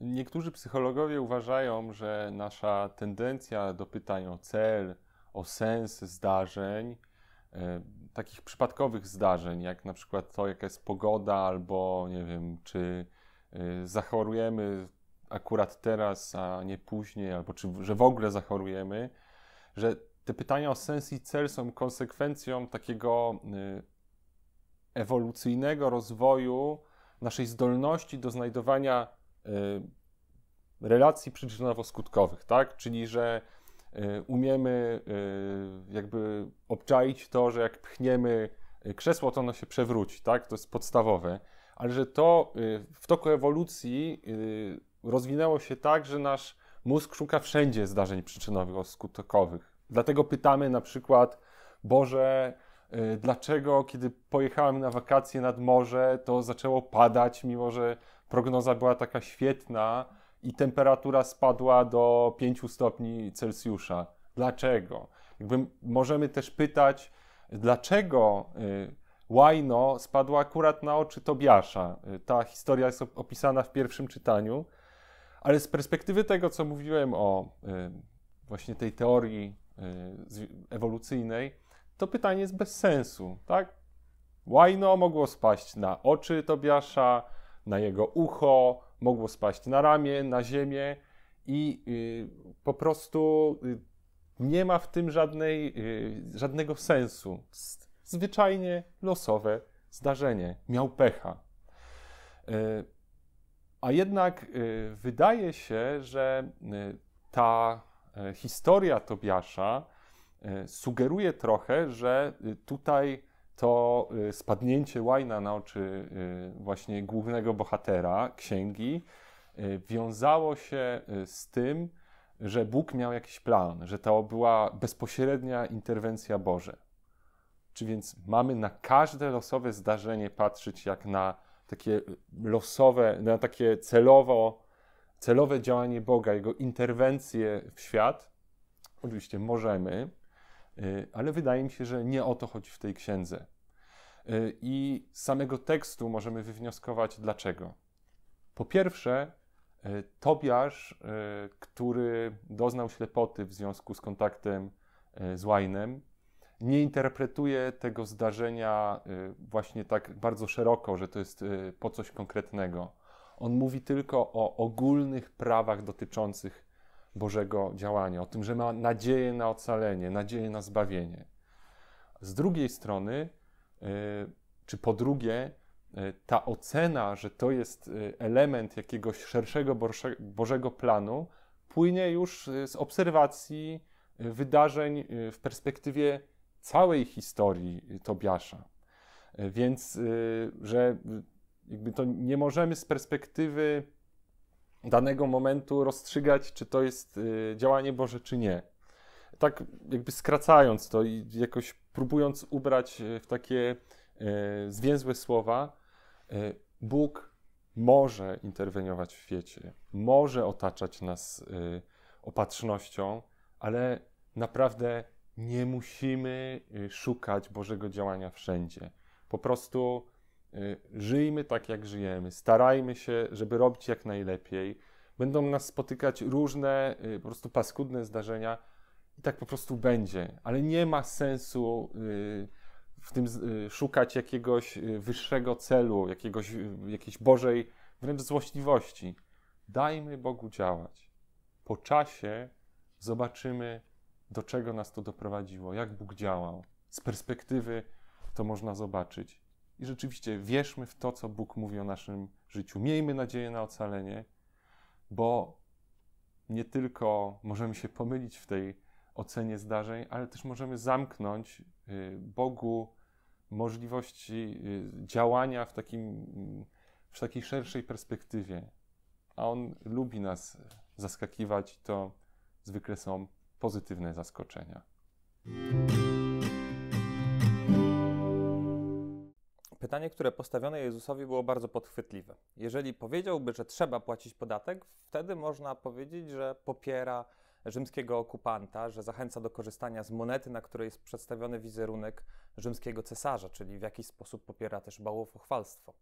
Niektórzy psychologowie uważają, że nasza tendencja do pytań o cel, o sens zdarzeń, e, takich przypadkowych zdarzeń, jak na przykład to, jaka jest pogoda, albo nie wiem, czy e, zachorujemy akurat teraz, a nie później, albo czy, że w ogóle zachorujemy, że te pytania o sens i cel są konsekwencją takiego e, ewolucyjnego rozwoju naszej zdolności do znajdowania Y, relacji przyczynowo-skutkowych, tak? Czyli, że y, umiemy y, jakby obczaić to, że jak pchniemy krzesło, to ono się przewróci, tak? To jest podstawowe. Ale że to w toku ewolucji rozwinęło się tak, że nasz mózg szuka wszędzie zdarzeń przyczynowo-skutkowych. Dlatego pytamy na przykład, Boże, dlaczego kiedy pojechałem na wakacje nad morze, to zaczęło padać, mimo że prognoza była taka świetna i temperatura spadła do 5 stopni Celsjusza. Dlaczego? Jakby możemy też pytać, dlaczego y, łajno spadło akurat na oczy Tobiasza. Y, ta historia jest opisana w pierwszym czytaniu, ale z perspektywy tego, co mówiłem o y, właśnie tej teorii ewolucyjnej, to pytanie jest bez sensu, tak? Łajno mogło spaść na oczy Tobiasza, na jego ucho, mogło spaść na ramię, na ziemię i y, po prostu y, nie ma w tym żadnej, y, żadnego sensu. Zwyczajnie losowe zdarzenie. Miał pecha. A jednak wydaje się, że ta historia Tobiasza sugeruje trochę, że tutaj to y, spadnięcie łajna na oczy y, właśnie głównego bohatera księgi y, wiązało się z tym, że Bóg miał jakiś plan, że to była bezpośrednia interwencja Boże. Czy więc mamy na każde losowe zdarzenie patrzeć jak na takie losowe, na takie celowo, celowe działanie Boga, jego interwencję w świat? Oczywiście możemy, E, ale wydaje mi się, że nie o to chodzi w tej księdze. E, I z samego tekstu możemy wywnioskować dlaczego. Po pierwsze, e, Tobiasz, który doznał ślepoty w związku z kontaktem z Łajnem, nie interpretuje tego zdarzenia właśnie tak bardzo szeroko, że to jest po coś konkretnego. On mówi tylko o ogólnych prawach dotyczących Bożego działania, o tym, że ma nadzieję na ocalenie, nadzieję na zbawienie. Z drugiej strony, y, czy po drugie, y, ta ocena, że to jest y, element jakiegoś szerszego Bożego planu, płynie już z obserwacji wydarzeń w perspektywie całej historii Tobiasza. Więc, że jakby to nie możemy z perspektywy danego momentu rozstrzygać, czy to jest y, działanie Boże, czy nie. Tak jakby skracając to i jakoś próbując ubrać y, w takie y, zwięzłe słowa, Bóg może interweniować w świecie, może otaczać nas opatrznością, ale naprawdę nie musimy szukać Bożego działania wszędzie. Po prostu Y, żyjmy tak, jak żyjemy. Starajmy się, żeby robić jak najlepiej. Będą nas spotykać różne, y, po prostu paskudne zdarzenia i tak po prostu będzie. Ale nie ma sensu y, w tym szukać jakiegoś wyższego celu, jakiegoś, jakiejś Bożej wręcz złośliwości. Dajmy Bogu działać. Po czasie zobaczymy, do czego nas to doprowadziło, jak Bóg działał. Z perspektywy to można zobaczyć. I rzeczywiście wierzmy w to, co Bóg mówi o naszym życiu. Miejmy nadzieję na ocalenie, bo nie tylko możemy się pomylić w tej ocenie zdarzeń, ale też możemy zamknąć y, Bogu możliwości y, działania w, takim, mm, w takiej szerszej perspektywie. A On lubi nas zaskakiwać, to zwykle są pozytywne zaskoczenia. Pytanie, które postawione Jezusowi było bardzo podchwytliwe. Jeżeli powiedziałby, że trzeba płacić podatek, wtedy można powiedzieć, że popiera rzymskiego okupanta, że zachęca do korzystania z monety, na której jest przedstawiony wizerunek rzymskiego cesarza, czyli w jakiś sposób popiera też bałwochwalstwo.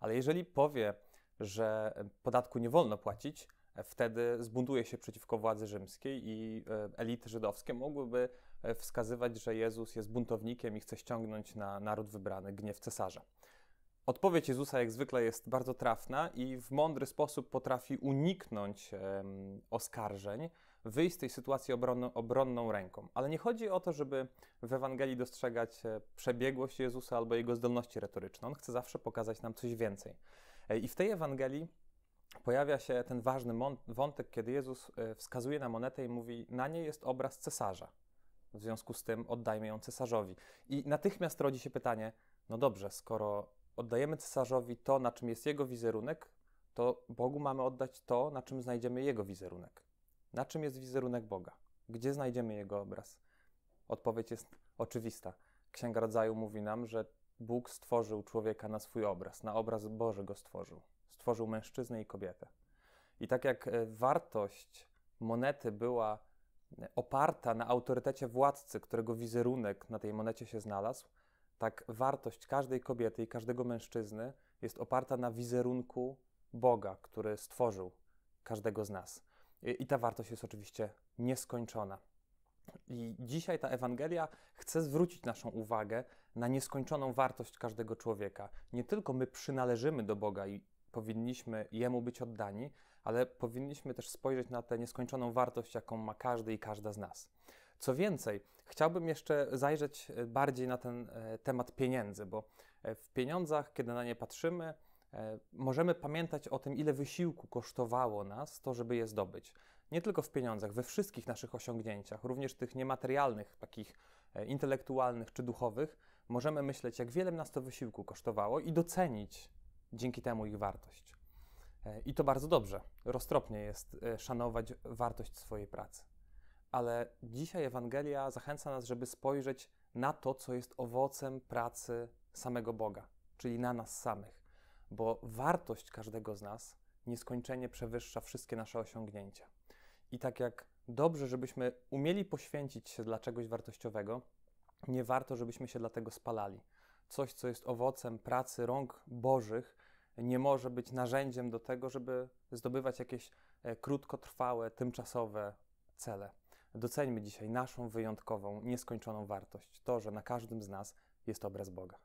Ale jeżeli powie, że podatku nie wolno płacić, wtedy zbuntuje się przeciwko władzy rzymskiej i e, elity żydowskie mogłyby e, wskazywać, że Jezus jest buntownikiem i chce ściągnąć na naród wybrany gniew cesarza. Odpowiedź Jezusa, jak zwykle, jest bardzo trafna i w mądry sposób potrafi uniknąć um, oskarżeń, wyjść z tej sytuacji obronną, obronną ręką. Ale nie chodzi o to, żeby w Ewangelii dostrzegać e, przebiegłość Jezusa albo jego zdolności retoryczne. On chce zawsze pokazać nam coś więcej. I w tej Ewangelii pojawia się ten ważny wątek, kiedy Jezus e, wskazuje na monetę i mówi: Na niej jest obraz cesarza. W związku z tym oddajmy ją cesarzowi. I natychmiast rodzi się pytanie: No dobrze, skoro oddajemy cesarzowi to, na czym jest jego wizerunek, to Bogu mamy oddać to, na czym znajdziemy jego wizerunek. Na czym jest wizerunek Boga? Gdzie znajdziemy jego obraz? Odpowiedź jest oczywista. Księga Rodzaju mówi nam, że Bóg stworzył człowieka na swój obraz, na obraz Boży go stworzył stworzył mężczyznę i kobietę. I tak jak e, wartość monety była e, oparta na autorytecie władcy, którego wizerunek na tej monecie się znalazł, tak wartość każdej kobiety i każdego mężczyzny jest oparta na wizerunku Boga, który stworzył każdego z nas. I, i ta wartość jest oczywiście nieskończona. I dzisiaj ta Ewangelia chce zwrócić naszą uwagę na nieskończoną wartość każdego człowieka. Nie tylko my przynależymy do Boga i powinniśmy jemu być oddani, ale powinniśmy też spojrzeć na tę nieskończoną wartość, jaką ma każdy i każda z nas. Co więcej, chciałbym jeszcze zajrzeć e, bardziej na ten e, temat pieniędzy, bo e, w pieniądzach, kiedy na nie patrzymy, możemy pamiętać o tym, ile wysiłku kosztowało nas to, żeby je zdobyć. Nie tylko w pieniądzach, we wszystkich naszych osiągnięciach, również tych niematerialnych, takich intelektualnych czy duchowych, możemy myśleć, jak wiele nas to wysiłku kosztowało i docenić dzięki temu ich wartość. E, I to bardzo dobrze. Roztropnie jest e, szanować wartość swojej pracy. Ale dzisiaj Ewangelia zachęca nas, żeby spojrzeć na to, co jest owocem pracy samego Boga, czyli na nas samych, bo wartość każdego z nas nieskończenie przewyższa wszystkie nasze osiągnięcia. I tak jak dobrze, żebyśmy umieli poświęcić się dla czegoś wartościowego, nie warto, żebyśmy się dla tego spalali. Coś, co jest owocem pracy rąk Bożych, nie może być narzędziem do tego, żeby zdobywać jakieś e, krótkotrwałe, tymczasowe cele. Doceńmy dzisiaj naszą wyjątkową, nieskończoną wartość to, że na każdym z nas jest obraz Boga.